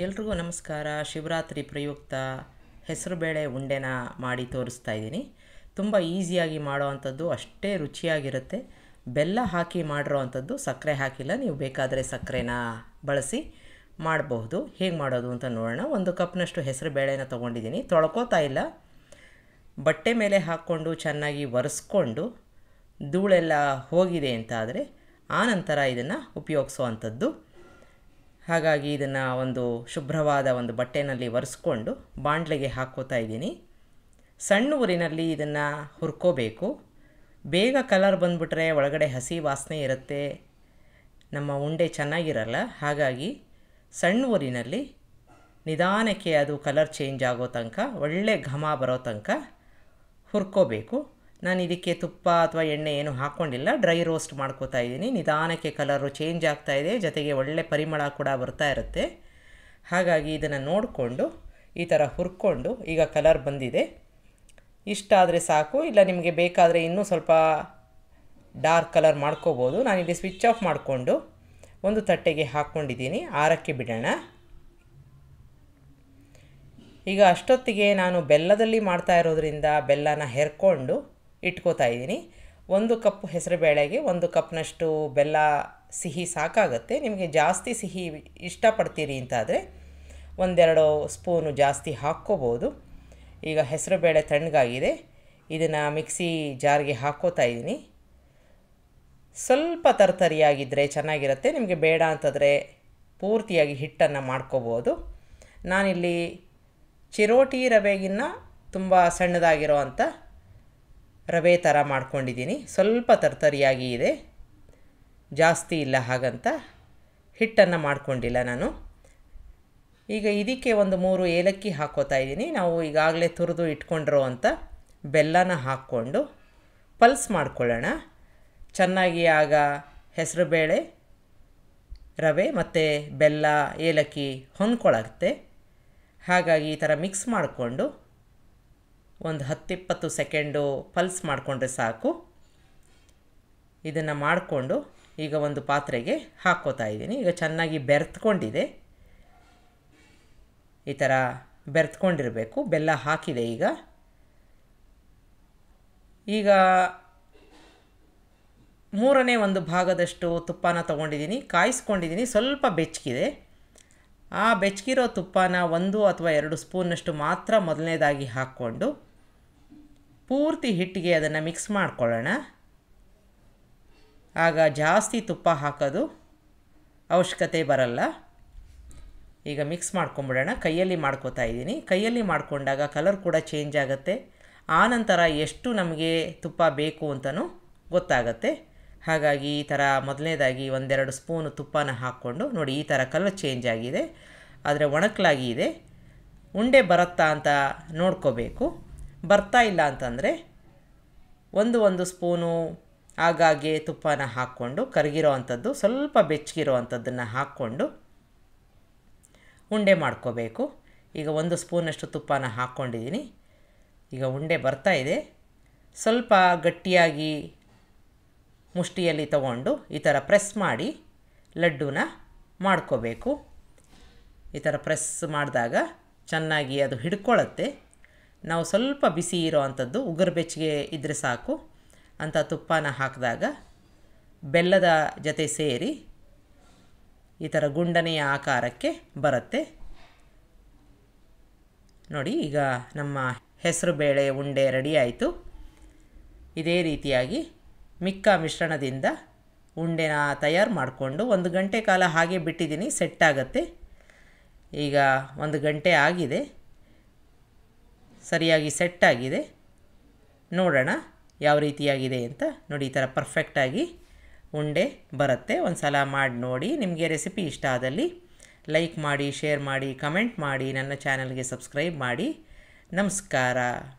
ಎಲ್ರಿಗೂ ನಮಸ್ಕಾರ ಶಿವರಾತ್ರಿ ಪ್ರಯುಕ್ತ ಹೆಸರುಬೇಳೆ ಉಂಡೆನ ಮಾಡಿ ತೋರಿಸ್ತಾ ಇದ್ದೀನಿ ತುಂಬ ಈಸಿಯಾಗಿ ಮಾಡೋವಂಥದ್ದು ಅಷ್ಟೇ ರುಚಿಯಾಗಿರುತ್ತೆ ಬೆಲ್ಲ ಹಾಕಿ ಮಾಡಿರೋ ಅಂಥದ್ದು ಸಕ್ಕರೆ ಹಾಕಿಲ್ಲ ನೀವು ಬೇಕಾದರೆ ಸಕ್ಕರೆನ ಬಳಸಿ ಮಾಡಬಹುದು ಹೇಗೆ ಮಾಡೋದು ಅಂತ ನೋಡೋಣ ಒಂದು ಕಪ್ನಷ್ಟು ಹೆಸರು ಬೇಳೆನ ತೊಗೊಂಡಿದ್ದೀನಿ ತೊಳ್ಕೋತಾ ಇಲ್ಲ ಬಟ್ಟೆ ಮೇಲೆ ಹಾಕ್ಕೊಂಡು ಚೆನ್ನಾಗಿ ಒರೆಸ್ಕೊಂಡು ಧೂಳೆಲ್ಲ ಹೋಗಿದೆ ಅಂತಾದರೆ ಆನಂತರ ಇದನ್ನು ಉಪಯೋಗಿಸೋ ಅಂಥದ್ದು ಹಾಗಾಗಿ ಇದನ್ನು ಒಂದು ಶುಭ್ರವಾದ ಒಂದು ಬಟ್ಟೆನಲ್ಲಿ ಒರೆಸ್ಕೊಂಡು ಬಾಂಡ್ಲೆಗೆ ಹಾಕೋತಾ ಇದ್ದೀನಿ ಸಣ್ಣ ಊರಿನಲ್ಲಿ ಇದನ್ನು ಹುರ್ಕೋಬೇಕು ಬೇಗ ಕಲರ್ ಬಂದುಬಿಟ್ರೆ ಒಳಗಡೆ ಹಸಿ ವಾಸನೆ ಇರುತ್ತೆ ನಮ್ಮ ಉಂಡೆ ಚೆನ್ನಾಗಿರಲ್ಲ ಹಾಗಾಗಿ ಸಣ್ಣ ಊರಿನಲ್ಲಿ ನಿಧಾನಕ್ಕೆ ಅದು ಕಲರ್ ಚೇಂಜ್ ಆಗೋ ತನಕ ಒಳ್ಳೆ ಘಮ ಬರೋ ತನಕ ಹುರ್ಕೋಬೇಕು ನಾನು ಇದಕ್ಕೆ ತುಪ್ಪ ಅಥವಾ ಎಣ್ಣೆ ಏನು ಹಾಕ್ಕೊಂಡಿಲ್ಲ ಡ್ರೈ ರೋಸ್ಟ್ ಮಾಡ್ಕೋತಾ ಇದ್ದೀನಿ ನಿಧಾನಕ್ಕೆ ಕಲರು ಚೇಂಜ್ ಆಗ್ತಾ ಇದೆ ಜೊತೆಗೆ ಒಳ್ಳೆ ಪರಿಮಳ ಕೂಡ ಬರ್ತಾ ಇರುತ್ತೆ ಹಾಗಾಗಿ ಇದನ್ನು ನೋಡಿಕೊಂಡು ಈ ಥರ ಹುರ್ಕೊಂಡು ಈಗ ಕಲರ್ ಬಂದಿದೆ ಇಷ್ಟ ಸಾಕು ಇಲ್ಲ ನಿಮಗೆ ಬೇಕಾದರೆ ಇನ್ನೂ ಸ್ವಲ್ಪ ಡಾರ್ಕ್ ಕಲರ್ ಮಾಡ್ಕೋಬೋದು ನಾನಿಲ್ಲಿ ಸ್ವಿಚ್ ಆಫ್ ಮಾಡಿಕೊಂಡು ಒಂದು ತಟ್ಟೆಗೆ ಹಾಕ್ಕೊಂಡಿದ್ದೀನಿ ಆರಕ್ಕೆ ಬಿಡೋಣ ಈಗ ಅಷ್ಟೊತ್ತಿಗೆ ನಾನು ಬೆಲ್ಲದಲ್ಲಿ ಮಾಡ್ತಾ ಇರೋದ್ರಿಂದ ಬೆಲ್ಲನ ಹೆರ್ಕೊಂಡು ಇಟ್ಕೋತಾ ಇದ್ದೀನಿ ಒಂದು ಕಪ್ ಹೆಸರುಬೇಳೆಗೆ ಒಂದು ಕಪ್ನಷ್ಟು ಬೆಲ್ಲ ಸಿಹಿ ಸಾಕಾಗುತ್ತೆ ನಿಮಗೆ ಜಾಸ್ತಿ ಸಿಹಿ ಇಷ್ಟಪಡ್ತೀರಿ ಅಂತಾದರೆ ಒಂದೆರಡು ಸ್ಪೂನು ಜಾಸ್ತಿ ಹಾಕ್ಕೋಬೋದು ಈಗ ಹೆಸರುಬೇಳೆ ತಣ್ಣಗಾಗಿದೆ ಇದನ್ನು ಮಿಕ್ಸಿ ಜಾರ್ಗೆ ಹಾಕ್ಕೋತಾ ಇದ್ದೀನಿ ಸ್ವಲ್ಪ ತರತರಿಯಾಗಿದ್ದರೆ ಚೆನ್ನಾಗಿರುತ್ತೆ ನಿಮಗೆ ಬೇಡ ಅಂತಂದರೆ ಪೂರ್ತಿಯಾಗಿ ಹಿಟ್ಟನ್ನು ಮಾಡ್ಕೋಬೋದು ನಾನಿಲ್ಲಿ ಚಿರೋಟಿ ರವೆಗಿನ್ನ ತುಂಬ ಸಣ್ಣದಾಗಿರೋ ಅಂಥ ರವೆ ಥರ ಮಾಡ್ಕೊಂಡಿದ್ದೀನಿ ಸ್ವಲ್ಪ ತರ್ತರಿಯಾಗಿ ಇದೆ ಜಾಸ್ತಿ ಇಲ್ಲ ಹಾಗಂತ ಹಿಟ್ಟನ್ನು ಮಾಡಿಕೊಂಡಿಲ್ಲ ನಾನು ಈಗ ಇದಕ್ಕೆ ಒಂದು ಮೂರು ಏಲಕ್ಕಿ ಹಾಕೋತಾ ಇದ್ದೀನಿ ನಾವು ಈಗಾಗಲೇ ತುರಿದು ಇಟ್ಕೊಂಡಿರೋ ಅಂತ ಬೆಲ್ಲನ ಹಾಕ್ಕೊಂಡು ಪಲ್ಸ್ ಮಾಡ್ಕೊಳ್ಳೋಣ ಚೆನ್ನಾಗಿ ಆಗ ಬೇಳೆ ರವೆ ಮತ್ತು ಬೆಲ್ಲ ಏಲಕ್ಕಿ ಹೊಂದ್ಕೊಳತ್ತೆ ಹಾಗಾಗಿ ಈ ಥರ ಮಿಕ್ಸ್ ಮಾಡಿಕೊಂಡು ಒಂದು ಹತ್ತಿಪ್ಪತ್ತು ಸೆಕೆಂಡು ಪಲ್ಸ್ ಮಾಡಿಕೊಂಡ್ರೆ ಸಾಕು ಇದನ್ನು ಮಾಡಿಕೊಂಡು ಈಗ ಒಂದು ಪಾತ್ರೆಗೆ ಹಾಕೋತಾ ಇದ್ದೀನಿ ಈಗ ಚೆನ್ನಾಗಿ ಬೆರೆತ್ಕೊಂಡಿದೆ ಈ ಥರ ಬೆರೆತ್ಕೊಂಡಿರಬೇಕು ಬೆಲ್ಲ ಹಾಕಿದೆ ಈಗ ಈಗ ಮೂರನೇ ಒಂದು ಭಾಗದಷ್ಟು ತುಪ್ಪನ ತೊಗೊಂಡಿದ್ದೀನಿ ಕಾಯಿಸ್ಕೊಂಡಿದ್ದೀನಿ ಸ್ವಲ್ಪ ಬೆಚ್ಚಗಿದೆ ಆ ಬೆಚ್ಚಗಿರೋ ತುಪ್ಪನ ಒಂದು ಅಥವಾ ಎರಡು ಸ್ಪೂನಷ್ಟು ಮಾತ್ರ ಮೊದಲನೇದಾಗಿ ಹಾಕ್ಕೊಂಡು ಪೂರ್ತಿ ಹಿಟ್ಟಿಗೆ ಅದನ್ನು ಮಿಕ್ಸ್ ಮಾಡ್ಕೊಳ್ಳೋಣ ಆಗ ಜಾಸ್ತಿ ತುಪ್ಪ ಹಾಕೋದು ಅವಶ್ಯಕತೆ ಬರಲ್ಲ ಈಗ ಮಿಕ್ಸ್ ಮಾಡ್ಕೊಂಬಿಡೋಣ ಕೈಯಲ್ಲಿ ಮಾಡ್ಕೋತಾ ಇದ್ದೀನಿ ಕೈಯಲ್ಲಿ ಮಾಡಿಕೊಂಡಾಗ ಕಲರ್ ಕೂಡ ಚೇಂಜ್ ಆಗುತ್ತೆ ಆನಂತರ ಎಷ್ಟು ನಮಗೆ ತುಪ್ಪ ಬೇಕು ಅಂತಲೂ ಗೊತ್ತಾಗುತ್ತೆ ಹಾಗಾಗಿ ಈ ಥರ ಮೊದಲನೇದಾಗಿ ಒಂದೆರಡು ಸ್ಪೂನು ತುಪ್ಪನ ಹಾಕ್ಕೊಂಡು ನೋಡಿ ಈ ಥರ ಕಲರ್ ಚೇಂಜ್ ಆಗಿದೆ ಆದರೆ ಒಣಕ್ಲಾಗಿ ಇದೆ ಉಂಡೆ ಬರುತ್ತಾ ಅಂತ ನೋಡ್ಕೋಬೇಕು ಬರ್ತಾ ಇಲ್ಲ ಅಂತಂದರೆ ಒಂದು ಒಂದು ಸ್ಪೂನು ಆಗಾಗ್ಗೆ ತುಪ್ಪನ ಹಾಕ್ಕೊಂಡು ಕರಗಿರೋ ಅಂಥದ್ದು ಸ್ವಲ್ಪ ಬೆಚ್ಚಗಿರೋ ಅಂಥದ್ದನ್ನು ಹಾಕ್ಕೊಂಡು ಉಂಡೆ ಮಾಡ್ಕೋಬೇಕು ಈಗ ಒಂದು ಸ್ಪೂನಷ್ಟು ತುಪ್ಪನ ಹಾಕ್ಕೊಂಡಿದ್ದೀನಿ ಈಗ ಉಂಡೆ ಬರ್ತಾ ಇದೆ ಸ್ವಲ್ಪ ಗಟ್ಟಿಯಾಗಿ ಮುಷ್ಟಿಯಲ್ಲಿ ತಗೊಂಡು ಈ ಥರ ಪ್ರೆಸ್ ಮಾಡಿ ಲಡ್ಡುನ ಮಾಡ್ಕೋಬೇಕು ಈ ಥರ ಪ್ರೆಸ್ ಮಾಡಿದಾಗ ಚೆನ್ನಾಗಿ ಅದು ಹಿಡ್ಕೊಳ್ಳುತ್ತೆ ನಾವು ಸ್ವಲ್ಪ ಬಿಸಿ ಇರೋ ಅಂಥದ್ದು ಉಗುರು ಬೆಚ್ಚಗೆ ಇದ್ದರೆ ಸಾಕು ಅಂಥ ತುಪ್ಪನ ಹಾಕಿದಾಗ ಬೆಲ್ಲದ ಜೊತೆ ಸೇರಿ ಈ ಥರ ಗುಂಡನೆಯ ಆಕಾರಕ್ಕೆ ಬರುತ್ತೆ ನೋಡಿ ಈಗ ನಮ್ಮ ಹೆಸರು ಬೇಳೆ ಉಂಡೆ ರೆಡಿಯಾಯಿತು ಇದೇ ರೀತಿಯಾಗಿ ಮಿಕ್ಕ ಮಿಶ್ರಣದಿಂದ ಉಂಡೆನ ತಯಾರು ಮಾಡಿಕೊಂಡು ಒಂದು ಗಂಟೆ ಕಾಲ ಹಾಗೆ ಬಿಟ್ಟಿದ್ದೀನಿ ಸೆಟ್ಟಾಗತ್ತೆ ಈಗ ಒಂದು ಗಂಟೆ ಆಗಿದೆ ಸರಿಯಾಗಿ ಸೆಟ್ ಆಗಿದೆ ನೋಡೋಣ ಯಾವ ರೀತಿಯಾಗಿದೆ ಅಂತ ನೋಡಿ ಈ ಥರ ಪರ್ಫೆಕ್ಟಾಗಿ ಉಂಡೆ ಬರುತ್ತೆ ಒಂದು ಸಲ ಮಾಡಿ ನೋಡಿ ನಿಮಗೆ ರೆಸಿಪಿ ಇಷ್ಟ ಆದಲ್ಲಿ ಲೈಕ್ ಮಾಡಿ ಶೇರ್ ಮಾಡಿ ಕಮೆಂಟ್ ಮಾಡಿ ನನ್ನ ಚಾನಲ್ಗೆ ಸಬ್ಸ್ಕ್ರೈಬ್ ಮಾಡಿ ನಮಸ್ಕಾರ